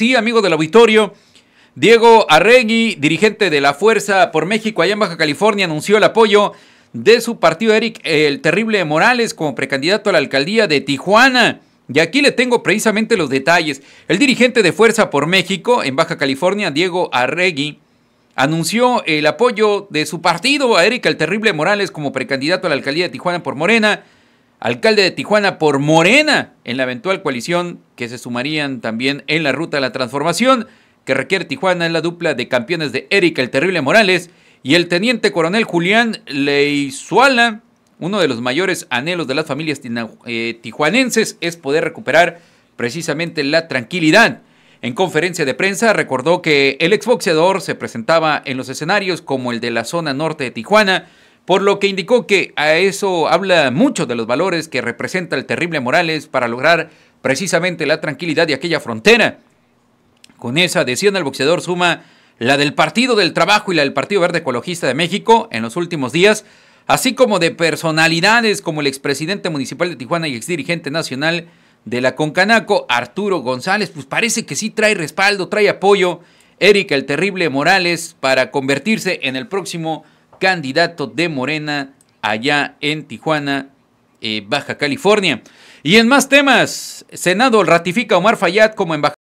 sí, amigo del auditorio. Diego Arregui, dirigente de la Fuerza por México allá en Baja California, anunció el apoyo de su partido Eric el Terrible Morales como precandidato a la alcaldía de Tijuana. Y aquí le tengo precisamente los detalles. El dirigente de Fuerza por México en Baja California, Diego Arregui, anunció el apoyo de su partido a Eric, el Terrible Morales como precandidato a la alcaldía de Tijuana por Morena alcalde de Tijuana por Morena en la eventual coalición que se sumarían también en la ruta de la transformación que requiere Tijuana en la dupla de campeones de Erika el Terrible Morales y el teniente coronel Julián Leizuala. Uno de los mayores anhelos de las familias eh, tijuanenses es poder recuperar precisamente la tranquilidad. En conferencia de prensa recordó que el exboxeador se presentaba en los escenarios como el de la zona norte de Tijuana, por lo que indicó que a eso habla mucho de los valores que representa el terrible Morales para lograr precisamente la tranquilidad de aquella frontera. Con esa adhesión el boxeador suma la del Partido del Trabajo y la del Partido Verde Ecologista de México en los últimos días, así como de personalidades como el expresidente municipal de Tijuana y exdirigente nacional de la Concanaco, Arturo González, pues parece que sí trae respaldo, trae apoyo, Erika el Terrible Morales, para convertirse en el próximo candidato de Morena allá en Tijuana, eh, Baja California. Y en más temas, Senado ratifica a Omar Fayad como embajador.